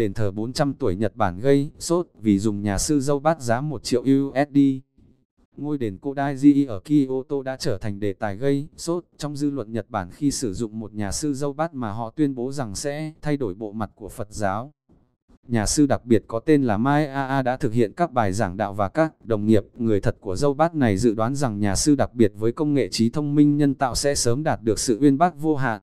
đền thờ 400 tuổi Nhật Bản gây sốt vì dùng nhà sư dâu bát giá 1 triệu USD. Ngôi đền Kodaiji ở Kyoto đã trở thành đề tài gây sốt trong dư luận Nhật Bản khi sử dụng một nhà sư dâu bát mà họ tuyên bố rằng sẽ thay đổi bộ mặt của Phật giáo. Nhà sư đặc biệt có tên là Mai AA đã thực hiện các bài giảng đạo và các đồng nghiệp người thật của dâu bát này dự đoán rằng nhà sư đặc biệt với công nghệ trí thông minh nhân tạo sẽ sớm đạt được sự uyên bác vô hạn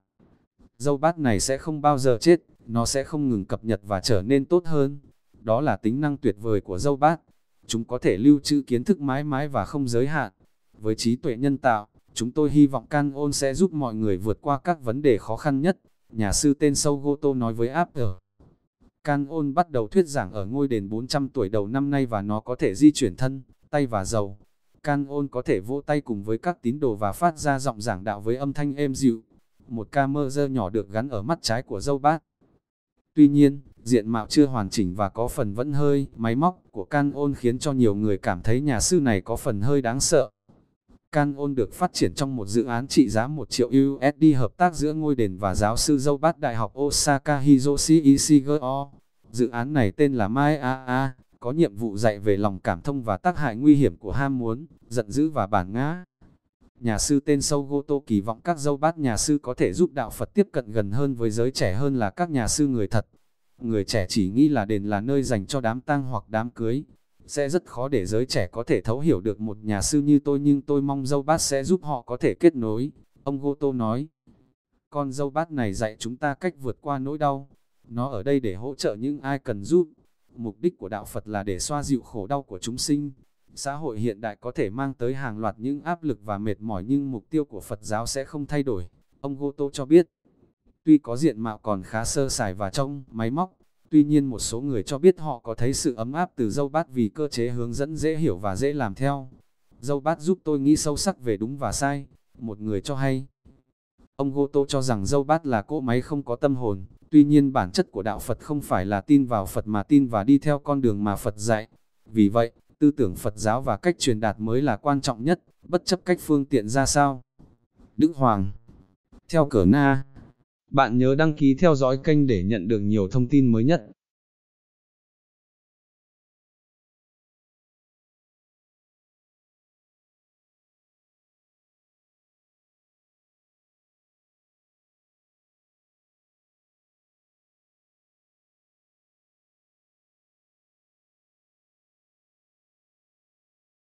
dâu bát này sẽ không bao giờ chết, nó sẽ không ngừng cập nhật và trở nên tốt hơn. Đó là tính năng tuyệt vời của dâu bát. Chúng có thể lưu trữ kiến thức mãi mãi và không giới hạn. Với trí tuệ nhân tạo, chúng tôi hy vọng Can ôn sẽ giúp mọi người vượt qua các vấn đề khó khăn nhất. Nhà sư tên Sâu Goto nói với Apple. Can ôn bắt đầu thuyết giảng ở ngôi đền 400 tuổi đầu năm nay và nó có thể di chuyển thân, tay và dầu. Can ôn có thể vỗ tay cùng với các tín đồ và phát ra giọng giảng đạo với âm thanh êm dịu. Một camera nhỏ được gắn ở mắt trái của dâu bát. Tuy nhiên, diện mạo chưa hoàn chỉnh và có phần vẫn hơi, máy móc của can ôn khiến cho nhiều người cảm thấy nhà sư này có phần hơi đáng sợ. Can ôn được phát triển trong một dự án trị giá 1 triệu USD hợp tác giữa ngôi đền và giáo sư dâu bát Đại học Osaka Hiroshi Ishiguro. Dự án này tên là Mai AA, có nhiệm vụ dạy về lòng cảm thông và tác hại nguy hiểm của ham muốn, giận dữ và bản ngã. Nhà sư tên sâu Goto kỳ vọng các dâu bát nhà sư có thể giúp đạo Phật tiếp cận gần hơn với giới trẻ hơn là các nhà sư người thật. Người trẻ chỉ nghĩ là đền là nơi dành cho đám tang hoặc đám cưới. Sẽ rất khó để giới trẻ có thể thấu hiểu được một nhà sư như tôi nhưng tôi mong dâu bát sẽ giúp họ có thể kết nối. Ông Goto nói, con dâu bát này dạy chúng ta cách vượt qua nỗi đau. Nó ở đây để hỗ trợ những ai cần giúp. Mục đích của đạo Phật là để xoa dịu khổ đau của chúng sinh, xã hội hiện đại có thể mang tới hàng loạt những áp lực và mệt mỏi nhưng mục tiêu của Phật giáo sẽ không thay đổi, ông Goto cho biết. Tuy có diện mạo còn khá sơ sài và trong máy móc, tuy nhiên một số người cho biết họ có thấy sự ấm áp từ dâu bát vì cơ chế hướng dẫn dễ hiểu và dễ làm theo. Dâu bát giúp tôi nghĩ sâu sắc về đúng và sai, một người cho hay. Ông Goto cho rằng dâu bát là cỗ máy không có tâm hồn, tuy nhiên bản chất của đạo Phật không phải là tin vào Phật mà tin và đi theo con đường mà Phật dạy. Vì vậy, tư tưởng Phật giáo và cách truyền đạt mới là quan trọng nhất, bất chấp cách phương tiện ra sao. Đức Hoàng Theo cờ na, bạn nhớ đăng ký theo dõi kênh để nhận được nhiều thông tin mới nhất.